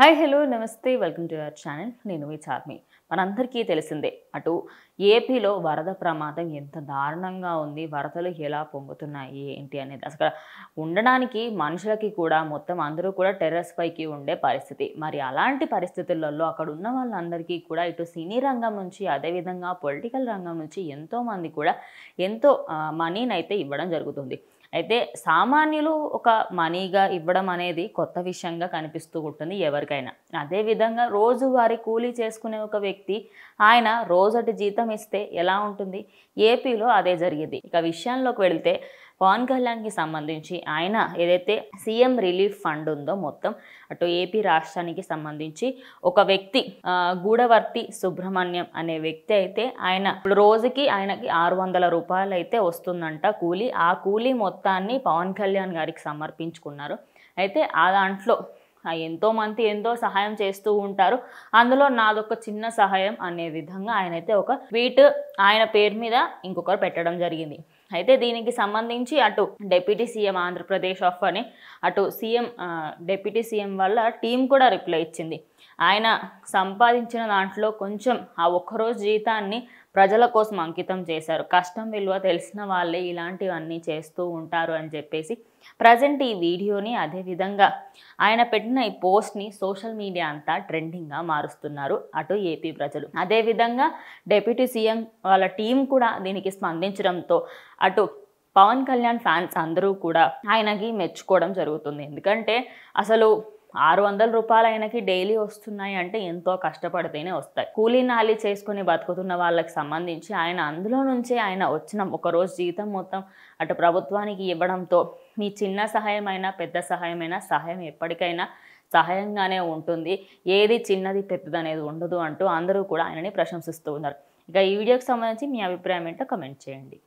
hi hello నమస్తే welcome to our channel నేను మీ చార్మి మనందరికీ తెలిసిందే అటు ఏపీలో వరద ప్రమాదం ఎంత దారుణంగా ఉంది వరదలు ఎలా పొంగుతున్నాయి ఏంటి అనేది అసలు ఉండడానికి మనుషులకి కూడా మొత్తం అందరూ కూడా టెర్రస్ పైకి ఉండే పరిస్థితి మరి అలాంటి పరిస్థితులలో అక్కడ ఉన్న వాళ్ళందరికీ కూడా ఇటు సినీ రంగం నుంచి అదేవిధంగా పొలిటికల్ రంగం నుంచి ఎంతోమంది కూడా ఎంతో మనీని అయితే ఇవ్వడం జరుగుతుంది అయితే సామాన్యులు ఒక మనీగా ఇవ్వడం అనేది కొత్త విషయంగా కనిపిస్తూ ఉంటుంది ఎవరికైనా అదేవిధంగా రోజువారీ కూలీ చేసుకునే ఒక వ్యక్తి వ్యక్తి ఆయన రోజటి జీతం ఇస్తే ఎలా ఉంటుంది ఏపీలో అదే జరిగింది ఇక విషయంలోకి వెళితే పవన్ కళ్యాణ్కి సంబంధించి ఆయన ఏదైతే సీఎం రిలీఫ్ ఫండ్ ఉందో మొత్తం అటు ఏపీ రాష్ట్రానికి సంబంధించి ఒక వ్యక్తి గూడవర్తి సుబ్రహ్మణ్యం అనే వ్యక్తి అయితే ఆయన రోజుకి ఆయనకి ఆరు వందల రూపాయలు అయితే వస్తుందంట కూలీ ఆ కూలీ మొత్తాన్ని పవన్ కళ్యాణ్ గారికి సమర్పించుకున్నారు అయితే ఆ దాంట్లో ఎంతోమంది ఎంతో సహాయం చేస్తూ ఉంటారు అందులో నాదొక చిన్న సహాయం అనే విధంగా ఆయన అయితే ఒక ట్వీట్ ఆయన పేరు మీద ఇంకొకరు పెట్టడం జరిగింది అయితే దీనికి సంబంధించి అటు డెప్యూటీ సీఎం ఆంధ్రప్రదేశ్ ఆఫ్ అని అటు సీఎం డెప్యూటీ సీఎం వల్ల టీం కూడా రిప్లై ఇచ్చింది ఆయన సంపాదించిన దాంట్లో కొంచెం ఆ ఒక్కరోజు జీతాన్ని ప్రజల కోసం అంకితం చేశారు కష్టం విలువ తెలిసిన వాళ్ళే ఇలాంటివన్నీ చేస్తూ ఉంటారు అని చెప్పేసి ప్రజెంట్ ఈ వీడియోని అదేవిధంగా ఆయన పెట్టిన ఈ పోస్ట్ని సోషల్ మీడియా అంతా ట్రెండింగ్గా మారుస్తున్నారు అటు ఏపీ ప్రజలు అదేవిధంగా డెప్యూటీ సీఎం వాళ్ళ టీం కూడా దీనికి స్పందించడంతో అటు పవన్ కళ్యాణ్ ఫ్యాన్స్ అందరూ కూడా ఆయనకి మెచ్చుకోవడం జరుగుతుంది ఎందుకంటే అసలు ఆరు వందల రూపాయలు ఆయనకి డైలీ వస్తున్నాయి అంటే ఎంతో కష్టపడితేనే వస్తాయి కూలీ నాలి చేసుకుని బతుకుతున్న వాళ్ళకి సంబంధించి ఆయన అందులో నుంచే ఆయన వచ్చిన ఒకరోజు జీతం మొత్తం అటు ప్రభుత్వానికి ఇవ్వడంతో మీ చిన్న సహాయమైనా పెద్ద సహాయమైనా సహాయం ఎప్పటికైనా సహాయంగానే ఉంటుంది ఏది చిన్నది పెద్దది అనేది ఉండదు అంటూ అందరూ కూడా ఆయనని ప్రశంసిస్తూ ఉన్నారు ఇక ఈ వీడియోకి సంబంధించి మీ అభిప్రాయం ఏంటో కమెంట్ చేయండి